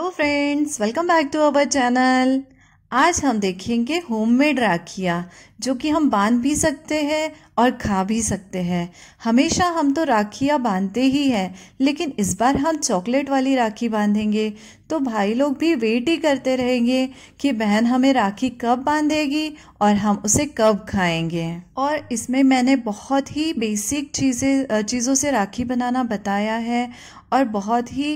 hello friends welcome back to our channel आज हम देखेंगे होममेड राखियाँ जो कि हम बांध भी सकते हैं और खा भी सकते हैं हमेशा हम तो राखियाँ बांधते ही हैं लेकिन इस बार हम चॉकलेट वाली राखी बांधेंगे तो भाई लोग भी वेट ही करते रहेंगे कि बहन हमें राखी कब बांधेगी और हम उसे कब खाएंगे और इसमें मैंने बहुत ही बेसिक चीज़ें चीज़ों से राखी बनाना बताया है और बहुत ही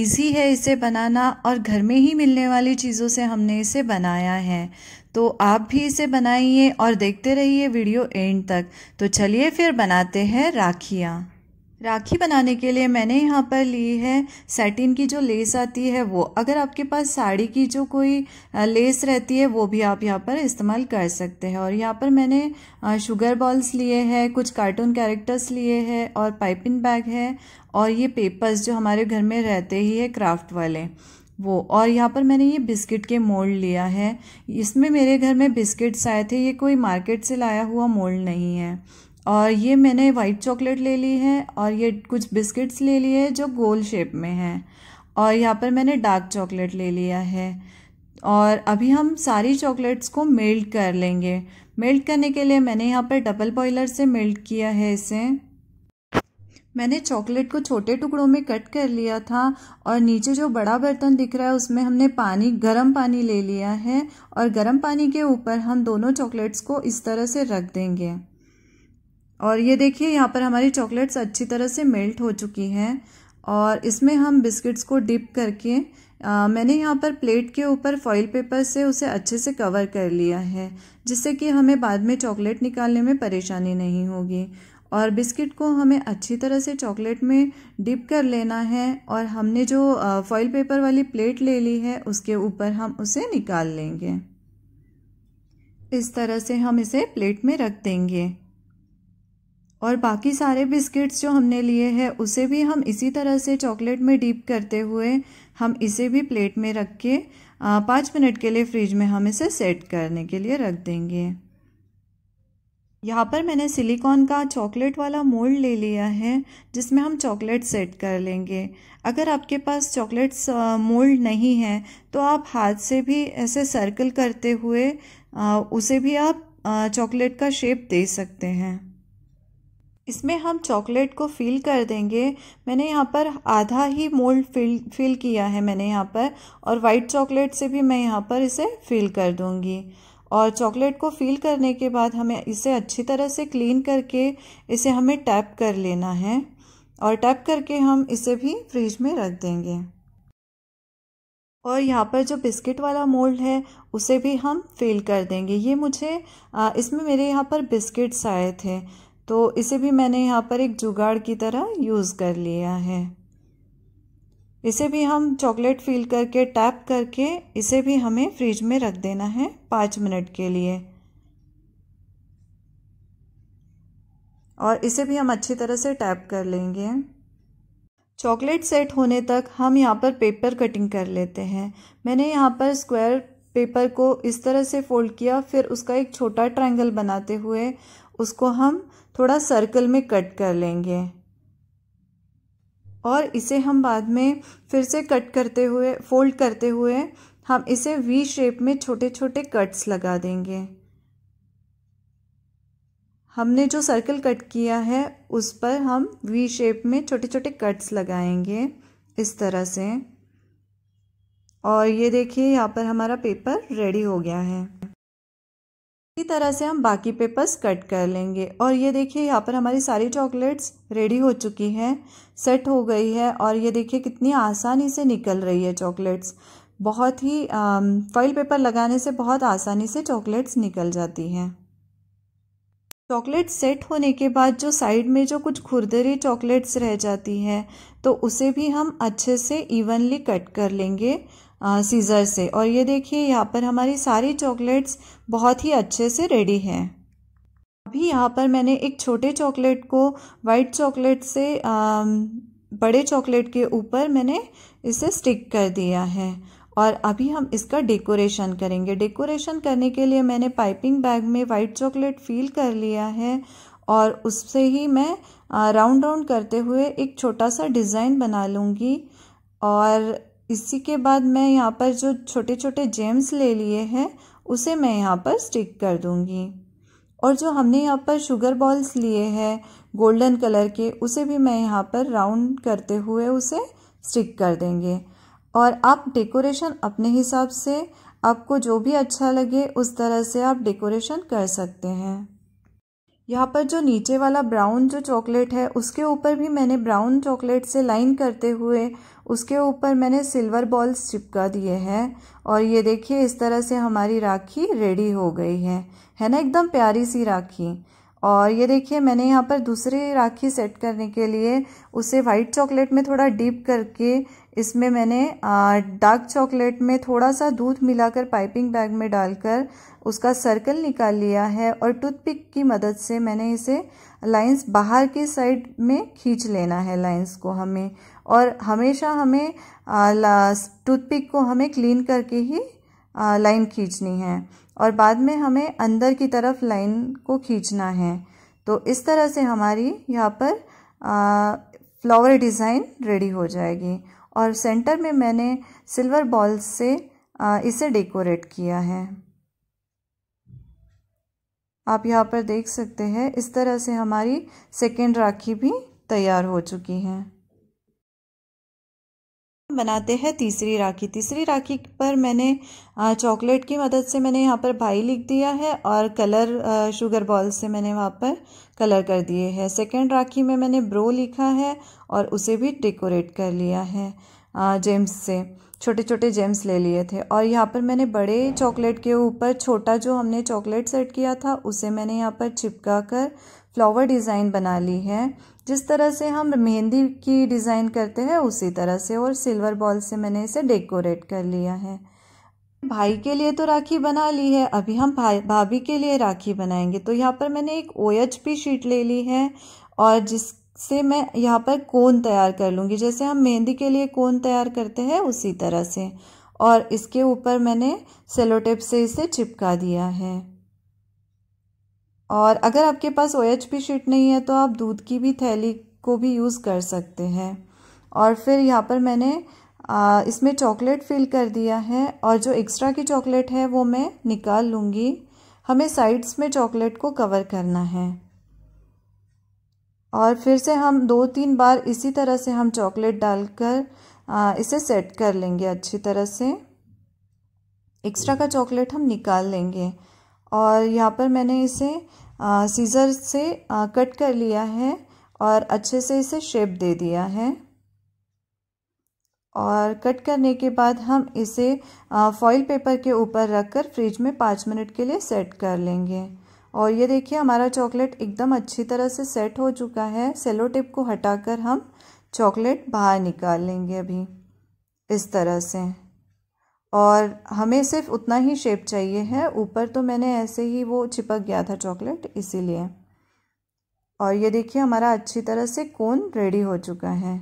इजी है इसे बनाना और घर में ही मिलने वाली चीज़ों से हमने इसे बनाया है तो आप भी इसे बनाइए और देखते रहिए वीडियो एंड तक तो चलिए फिर बनाते हैं राखियाँ राखी बनाने के लिए मैंने यहाँ पर ली है सेटिन की जो लेस आती है वो अगर आपके पास साड़ी की जो कोई लेस रहती है वो भी आप यहाँ पर इस्तेमाल कर सकते हैं और यहाँ पर मैंने शुगर बॉल्स लिए हैं कुछ कार्टून कैरेक्टर्स लिए हैं और पाइपिंग बैग है और ये पेपर्स जो हमारे घर में रहते ही है क्राफ्ट वाले वो और यहाँ पर मैंने ये बिस्किट के मोल्ड लिया है इसमें मेरे घर में बिस्किट्स आए थे ये कोई मार्केट से लाया हुआ मोल्ड नहीं है और ये मैंने वाइट चॉकलेट ले ली है और ये कुछ बिस्किट्स ले लिए हैं जो गोल शेप में हैं और यहाँ पर मैंने डार्क चॉकलेट ले लिया है और अभी हम सारी चॉकलेट्स को मेल्ट कर लेंगे मेल्ट करने के लिए मैंने यहाँ पर डबल बॉयलर से मेल्ट किया है इसे मैंने चॉकलेट को छोटे टुकड़ों में कट कर लिया था और नीचे जो बड़ा बर्तन दिख रहा है उसमें हमने पानी गर्म पानी ले लिया है और गर्म पानी के ऊपर हम दोनों चॉकलेट्स को इस तरह से रख देंगे और ये देखिए यहाँ पर हमारी चॉकलेट्स अच्छी तरह से मेल्ट हो चुकी हैं और इसमें हम बिस्किट्स को डिप करके आ, मैंने यहाँ पर प्लेट के ऊपर फॉइल पेपर से उसे अच्छे से कवर कर लिया है जिससे कि हमें बाद में चॉकलेट निकालने में परेशानी नहीं होगी और बिस्किट को हमें अच्छी तरह से चॉकलेट में डिप कर लेना है और हमने जो फॉइल पेपर वाली प्लेट ले ली है उसके ऊपर हम उसे निकाल लेंगे इस तरह से हम इसे प्लेट में रख देंगे और बाकी सारे बिस्किट्स जो हमने लिए हैं उसे भी हम इसी तरह से चॉकलेट में डीप करते हुए हम इसे भी प्लेट में रख के पाँच मिनट के लिए फ्रिज में हम इसे सेट करने के लिए रख देंगे यहाँ पर मैंने सिलिकॉन का चॉकलेट वाला मोल्ड ले लिया है जिसमें हम चॉकलेट सेट कर लेंगे अगर आपके पास चॉकलेट मोल्ड नहीं है तो आप हाथ से भी ऐसे सर्कल करते हुए उसे भी आप चॉकलेट का शेप दे सकते हैं इसमें हम चॉकलेट को फिल कर देंगे मैंने यहाँ पर आधा ही मोल्ड फिल फिल किया है मैंने यहाँ पर और वाइट चॉकलेट से भी मैं यहाँ पर इसे फिल कर दूँगी और चॉकलेट को फील करने के बाद हमें इसे अच्छी तरह से क्लीन करके इसे हमें टैप कर लेना है और टैप करके हम इसे भी फ्रिज में रख देंगे और यहाँ पर जो बिस्किट वाला मोल्ड है उसे भी हम फिल कर देंगे ये मुझे इसमें मेरे यहाँ पर बिस्किट्स आए थे तो इसे भी मैंने यहाँ पर एक जुगाड़ की तरह यूज़ कर लिया है इसे भी हम चॉकलेट फील करके टैप करके इसे भी हमें फ्रिज में रख देना है पाँच मिनट के लिए और इसे भी हम अच्छी तरह से टैप कर लेंगे चॉकलेट सेट होने तक हम यहाँ पर पेपर कटिंग कर लेते हैं मैंने यहाँ पर स्क्वायर पेपर को इस तरह से फोल्ड किया फिर उसका एक छोटा ट्रायंगल बनाते हुए उसको हम थोड़ा सर्कल में कट कर लेंगे और इसे हम बाद में फिर से कट करते हुए फोल्ड करते हुए हम इसे वी शेप में छोटे छोटे कट्स लगा देंगे हमने जो सर्कल कट किया है उस पर हम वी शेप में छोटे छोटे कट्स लगाएंगे इस तरह से और ये देखिए यहाँ पर हमारा पेपर रेडी हो गया है इसी तरह से हम बाकी पेपर्स कट कर लेंगे और ये देखिए यहाँ पर हमारी सारी चॉकलेट्स रेडी हो चुकी हैं सेट हो गई है और ये देखिए कितनी आसानी से निकल रही है चॉकलेट्स बहुत ही फॉइल पेपर लगाने से बहुत आसानी से चॉकलेट्स निकल जाती हैं चॉकलेट सेट होने के बाद जो साइड में जो कुछ खुरदरी चॉकलेट्स रह जाती हैं तो उसे भी हम अच्छे से इवनली कट कर लेंगे सीज़र से और ये देखिए यहाँ पर हमारी सारी चॉकलेट्स बहुत ही अच्छे से रेडी हैं अभी यहाँ पर मैंने एक छोटे चॉकलेट को वाइट चॉकलेट से आ, बड़े चॉकलेट के ऊपर मैंने इसे स्टिक कर दिया है और अभी हम इसका डेकोरेशन करेंगे डेकोरेशन करने के लिए मैंने पाइपिंग बैग में वाइट चॉकलेट फील कर लिया है और उससे ही मैं राउंड राउंड करते हुए एक छोटा सा डिज़ाइन बना लूँगी और इसी के बाद मैं यहाँ पर जो छोटे छोटे जेम्स ले लिए हैं उसे मैं यहाँ पर स्टिक कर दूँगी और जो हमने यहाँ पर शुगर बॉल्स लिए हैं गोल्डन कलर के उसे भी मैं यहाँ पर राउंड करते हुए उसे स्टिक कर देंगे और आप डेकोरेशन अपने हिसाब से आपको जो भी अच्छा लगे उस तरह से आप डेकोरेशन कर सकते हैं यहाँ पर जो नीचे वाला ब्राउन जो चॉकलेट है उसके ऊपर भी मैंने ब्राउन चॉकलेट से लाइन करते हुए उसके ऊपर मैंने सिल्वर बॉल्स चिपका दिए हैं और ये देखिए इस तरह से हमारी राखी रेडी हो गई है है ना एकदम प्यारी सी राखी और ये देखिए मैंने यहाँ पर दूसरी राखी सेट करने के लिए उसे वाइट चॉकलेट में थोड़ा डीप करके इसमें मैंने डार्क चॉकलेट में थोड़ा सा दूध मिलाकर पाइपिंग बैग में डालकर उसका सर्कल निकाल लिया है और टूथपिक की मदद से मैंने इसे लाइंस बाहर की साइड में खींच लेना है लाइंस को हमें और हमेशा हमें टूथपिक को हमें क्लीन करके ही लाइन खींचनी है और बाद में हमें अंदर की तरफ लाइन को खींचना है तो इस तरह से हमारी यहाँ पर फ्लावर डिज़ाइन रेडी हो जाएगी और सेंटर में मैंने सिल्वर बॉल से इसे डेकोरेट किया है आप यहाँ पर देख सकते हैं इस तरह से हमारी सेकेंड राखी भी तैयार हो चुकी है बनाते हैं तीसरी राखी तीसरी राखी पर मैंने चॉकलेट की मदद से मैंने यहाँ पर भाई लिख दिया है और कलर शुगर बॉल से मैंने वहाँ पर कलर कर दिए हैं सेकेंड राखी में मैंने ब्रो लिखा है और उसे भी डेकोरेट कर लिया है जेम्स से छोटे छोटे जेम्स ले लिए थे और यहाँ पर मैंने बड़े चॉकलेट के ऊपर छोटा जो हमने चॉकलेट सेट किया था उसे मैंने यहाँ पर चिपका कर फ्लावर डिज़ाइन बना ली है जिस तरह से हम मेहंदी की डिज़ाइन करते हैं उसी तरह से और सिल्वर बॉल से मैंने इसे डेकोरेट कर लिया है भाई के लिए तो राखी बना ली है अभी हम भाई भाभी के लिए राखी बनाएंगे तो यहाँ पर मैंने एक ओ एच पी शीट ले ली है और जिससे मैं यहाँ पर कोन तैयार कर लूँगी जैसे हम मेहंदी के लिए कोन तैयार करते हैं उसी तरह से और इसके ऊपर मैंने सेलोटेप से इसे चिपका दिया है और अगर आपके पास ओ एच पी शीट नहीं है तो आप दूध की भी थैली को भी यूज़ कर सकते हैं और फिर यहाँ पर मैंने इसमें चॉकलेट फिल कर दिया है और जो एक्स्ट्रा की चॉकलेट है वो मैं निकाल लूँगी हमें साइड्स में चॉकलेट को कवर करना है और फिर से हम दो तीन बार इसी तरह से हम चॉकलेट डालकर इसे सेट कर लेंगे अच्छी तरह से एक्स्ट्रा का चॉकलेट हम निकाल लेंगे और यहाँ पर मैंने इसे सीज़र से आ, कट कर लिया है और अच्छे से इसे शेप दे दिया है और कट करने के बाद हम इसे फॉइल पेपर के ऊपर रखकर फ्रिज में पाँच मिनट के लिए सेट कर लेंगे और ये देखिए हमारा चॉकलेट एकदम अच्छी तरह से सेट हो चुका है सेलो टेप को हटाकर हम चॉकलेट बाहर निकाल लेंगे अभी इस तरह से और हमें सिर्फ उतना ही शेप चाहिए है ऊपर तो मैंने ऐसे ही वो चिपक गया था चॉकलेट इसीलिए और ये देखिए हमारा अच्छी तरह से कोन रेडी हो चुका है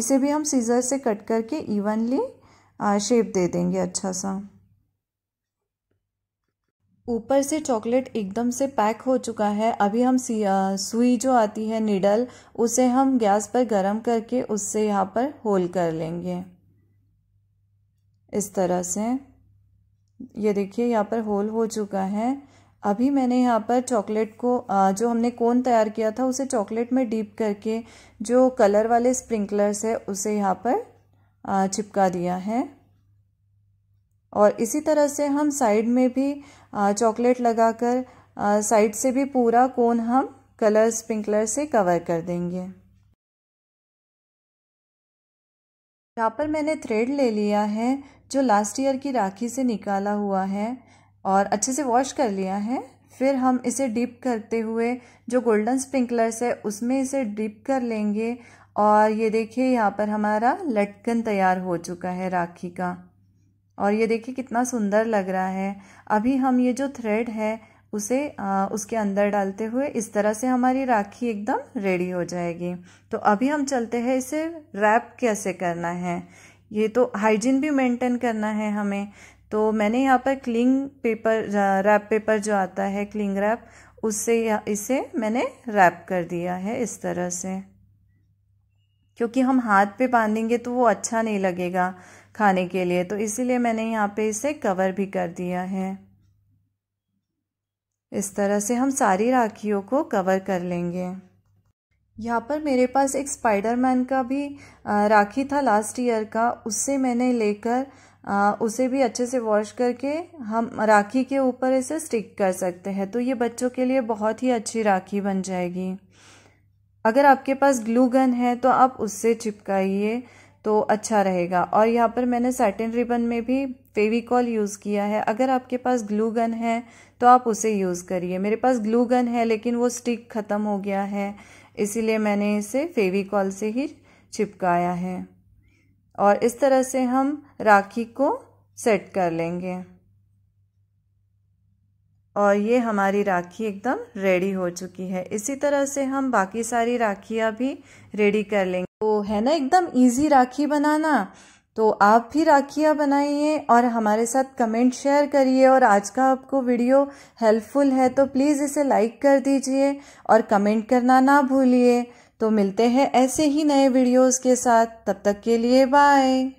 इसे भी हम सीज़र से कट करके इवनली शेप दे देंगे अच्छा सा ऊपर से चॉकलेट एकदम से पैक हो चुका है अभी हम सी आ, सुई जो आती है निडल उसे हम गैस पर गरम करके उससे यहाँ पर होल कर लेंगे इस तरह से ये देखिए यहाँ पर होल हो चुका है अभी मैंने यहाँ पर चॉकलेट को जो हमने कोन तैयार किया था उसे चॉकलेट में डीप करके जो कलर वाले स्प्रिंकलर्स है उसे यहाँ पर चिपका दिया है और इसी तरह से हम साइड में भी चॉकलेट लगाकर साइड से भी पूरा कोन हम कलर स्प्रिंकलर से कवर कर देंगे यहाँ पर मैंने थ्रेड ले लिया है जो लास्ट ईयर की राखी से निकाला हुआ है और अच्छे से वॉश कर लिया है फिर हम इसे डिप करते हुए जो गोल्डन स्प्रिंकलर्स है उसमें इसे डिप कर लेंगे और ये देखिए यहाँ पर हमारा लटकन तैयार हो चुका है राखी का और ये देखिए कितना सुंदर लग रहा है अभी हम ये जो थ्रेड है उसे आ, उसके अंदर डालते हुए इस तरह से हमारी राखी एकदम रेडी हो जाएगी तो अभी हम चलते हैं इसे रैप कैसे करना है ये तो हाइजीन भी मेंटेन करना है हमें तो मैंने यहाँ पर क्लिंग पेपर रैप पेपर जो आता है क्लिंग रैप उससे इसे मैंने रैप कर दिया है इस तरह से क्योंकि हम हाथ पे बांधेंगे तो वो अच्छा नहीं लगेगा खाने के लिए तो इसीलिए मैंने यहाँ पे इसे कवर भी कर दिया है इस तरह से हम सारी राखियों को कवर कर लेंगे यहाँ पर मेरे पास एक स्पाइडरमैन का भी राखी था लास्ट ईयर का उससे मैंने लेकर उसे भी अच्छे से वॉश करके हम राखी के ऊपर इसे स्टिक कर सकते हैं तो ये बच्चों के लिए बहुत ही अच्छी राखी बन जाएगी अगर आपके पास ग्लू गन है तो आप उससे चिपकाइए तो अच्छा रहेगा और यहाँ पर मैंने सैटिन रिबन में भी फेविकॉल यूज़ किया है अगर आपके पास ग्लू गन है तो आप उसे यूज़ करिए मेरे पास ग्लू गन है लेकिन वो स्टिक ख़त्म हो गया है इसीलिए मैंने इसे फेविकॉल से ही चिपकाया है और इस तरह से हम राखी को सेट कर लेंगे और ये हमारी राखी एकदम रेडी हो चुकी है इसी तरह से हम बाकी सारी राखियाँ भी रेडी कर लेंगे तो है ना एकदम इजी राखी बनाना तो आप भी राखियाँ बनाइए और हमारे साथ कमेंट शेयर करिए और आज का आपको वीडियो हेल्पफुल है तो प्लीज़ इसे लाइक कर दीजिए और कमेंट करना ना भूलिए तो मिलते हैं ऐसे ही नए वीडियोस के साथ तब तक के लिए बाय